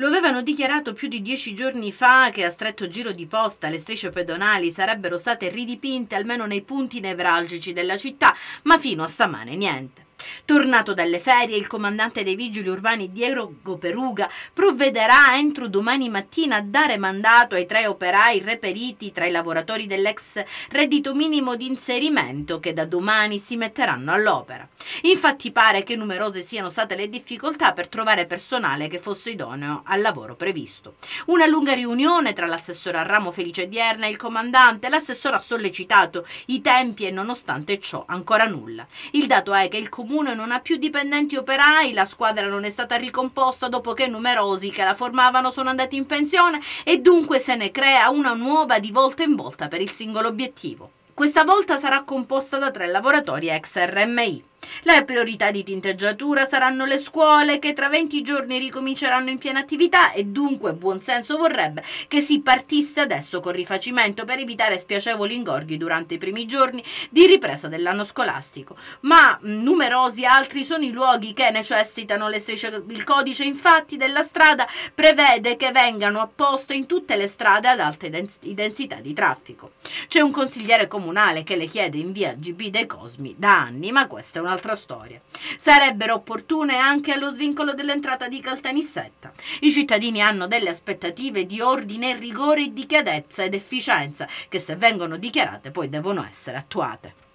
Lo avevano dichiarato più di dieci giorni fa che a stretto giro di posta le strisce pedonali sarebbero state ridipinte almeno nei punti nevralgici della città, ma fino a stamane niente. Tornato dalle ferie, il comandante dei vigili urbani Diego Peruga provvederà entro domani mattina a dare mandato ai tre operai reperiti tra i lavoratori dell'ex reddito minimo di inserimento che da domani si metteranno all'opera. Infatti pare che numerose siano state le difficoltà per trovare personale che fosse idoneo al lavoro previsto. Una lunga riunione tra l'assessore al ramo Felice Dierna e il comandante, l'assessore ha sollecitato i tempi e nonostante ciò ancora nulla. Il dato è che il comune non ha più dipendenti operai, la squadra non è stata ricomposta dopo che numerosi che la formavano sono andati in pensione e dunque se ne crea una nuova di volta in volta per il singolo obiettivo. Questa volta sarà composta da tre lavoratori ex RMI. Le priorità di tinteggiatura saranno le scuole che tra 20 giorni ricominceranno in piena attività e dunque buonsenso vorrebbe che si partisse adesso con rifacimento per evitare spiacevoli ingorghi durante i primi giorni di ripresa dell'anno scolastico. Ma mm, numerosi altri sono i luoghi che necessitano le strisce. Il codice infatti della strada prevede che vengano apposte in tutte le strade ad alte densità di traffico. C'è un consigliere comunale che le chiede in via GB dei Cosmi da anni, ma questa è un'altra un'altra storia. Sarebbero opportune anche allo svincolo dell'entrata di Caltanissetta. I cittadini hanno delle aspettative di ordine, e rigore, di chiarezza ed efficienza che se vengono dichiarate poi devono essere attuate.